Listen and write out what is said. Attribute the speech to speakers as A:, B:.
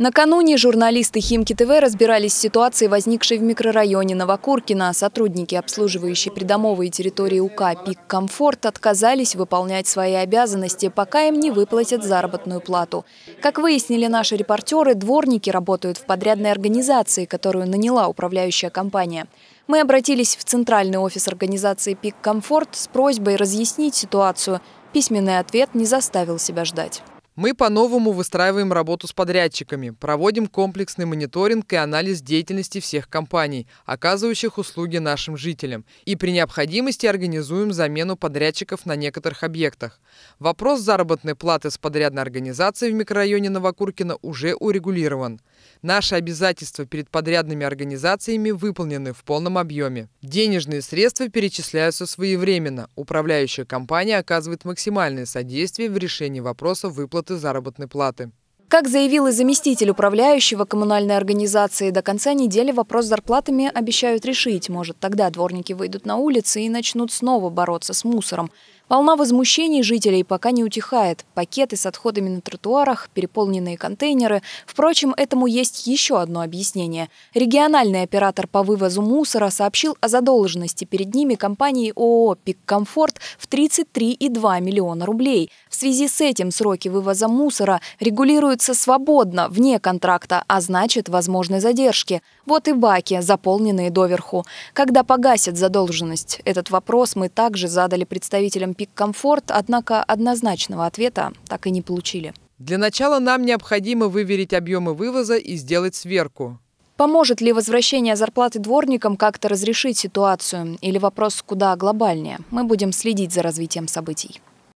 A: Накануне журналисты «Химки ТВ» разбирались с ситуацией, возникшей в микрорайоне Новокуркина. Сотрудники, обслуживающие придомовые территории УК «Пик Комфорт», отказались выполнять свои обязанности, пока им не выплатят заработную плату. Как выяснили наши репортеры, дворники работают в подрядной организации, которую наняла управляющая компания. Мы обратились в центральный офис организации «Пик Комфорт» с просьбой разъяснить ситуацию. Письменный ответ не заставил себя ждать.
B: Мы по-новому выстраиваем работу с подрядчиками, проводим комплексный мониторинг и анализ деятельности всех компаний, оказывающих услуги нашим жителям, и при необходимости организуем замену подрядчиков на некоторых объектах. Вопрос заработной платы с подрядной организацией в микрорайоне Новокуркина уже урегулирован. Наши обязательства перед подрядными организациями выполнены в полном объеме. Денежные средства перечисляются своевременно. Управляющая компания оказывает максимальное содействие в решении вопроса выплаты заработной платы.
A: Как заявил и заместитель управляющего коммунальной организации, до конца недели вопрос с зарплатами обещают решить. Может, тогда дворники выйдут на улицы и начнут снова бороться с мусором. Волна возмущений жителей пока не утихает. Пакеты с отходами на тротуарах, переполненные контейнеры. Впрочем, этому есть еще одно объяснение. Региональный оператор по вывозу мусора сообщил о задолженности перед ними компании ООО "Пиккомфорт" в 33,2 миллиона рублей. В связи с этим сроки вывоза мусора регулируют тренируются свободно, вне контракта, а значит, возможны задержки. Вот и баки, заполненные доверху. Когда погасят задолженность? Этот вопрос мы также задали представителям «Пик Комфорт», однако однозначного ответа так и не получили.
B: Для начала нам необходимо выверить объемы вывоза и сделать сверку.
A: Поможет ли возвращение зарплаты дворникам как-то разрешить ситуацию? Или вопрос куда глобальнее? Мы будем следить за развитием событий.